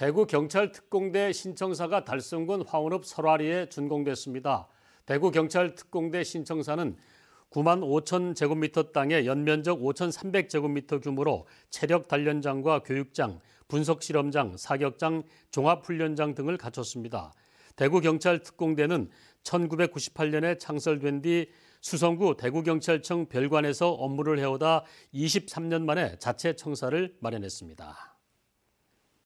대구 경찰 특공대 신청사가 달성군 화원읍 설화리에 준공됐습니다. 대구 경찰 특공대 신청사는 9만 5천 제곱미터 땅에 연면적 5,300제곱미터 규모로 체력 단련장과 교육장, 분석 실험장, 사격장, 종합훈련장 등을 갖췄습니다. 대구 경찰 특공대는 1998년에 창설된 뒤 수성구 대구경찰청 별관에서 업무를 해오다 23년 만에 자체 청사를 마련했습니다.